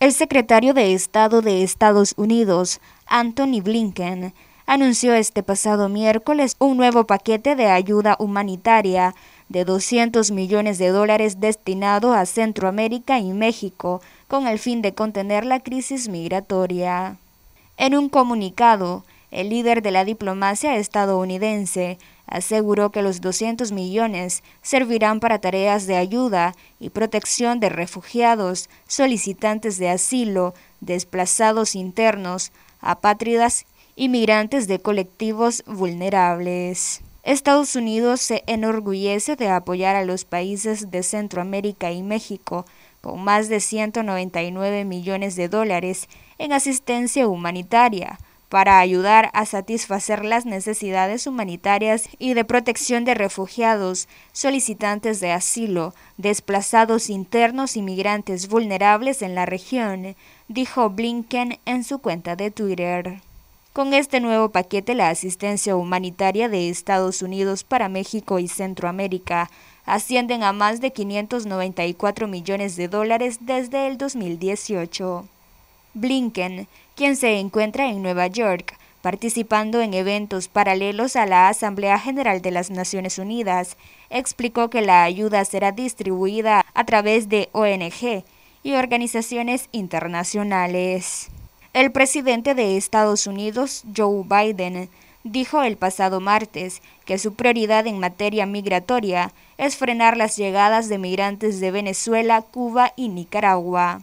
El secretario de Estado de Estados Unidos, Anthony Blinken, anunció este pasado miércoles un nuevo paquete de ayuda humanitaria de 200 millones de dólares destinado a Centroamérica y México con el fin de contener la crisis migratoria. En un comunicado, el líder de la diplomacia estadounidense aseguró que los 200 millones servirán para tareas de ayuda y protección de refugiados, solicitantes de asilo, desplazados internos, apátridas y migrantes de colectivos vulnerables. Estados Unidos se enorgullece de apoyar a los países de Centroamérica y México con más de 199 millones de dólares en asistencia humanitaria para ayudar a satisfacer las necesidades humanitarias y de protección de refugiados, solicitantes de asilo, desplazados internos y migrantes vulnerables en la región, dijo Blinken en su cuenta de Twitter. Con este nuevo paquete, la asistencia humanitaria de Estados Unidos para México y Centroamérica ascienden a más de 594 millones de dólares desde el 2018. Blinken, quien se encuentra en Nueva York participando en eventos paralelos a la Asamblea General de las Naciones Unidas, explicó que la ayuda será distribuida a través de ONG y organizaciones internacionales. El presidente de Estados Unidos, Joe Biden, dijo el pasado martes que su prioridad en materia migratoria es frenar las llegadas de migrantes de Venezuela, Cuba y Nicaragua.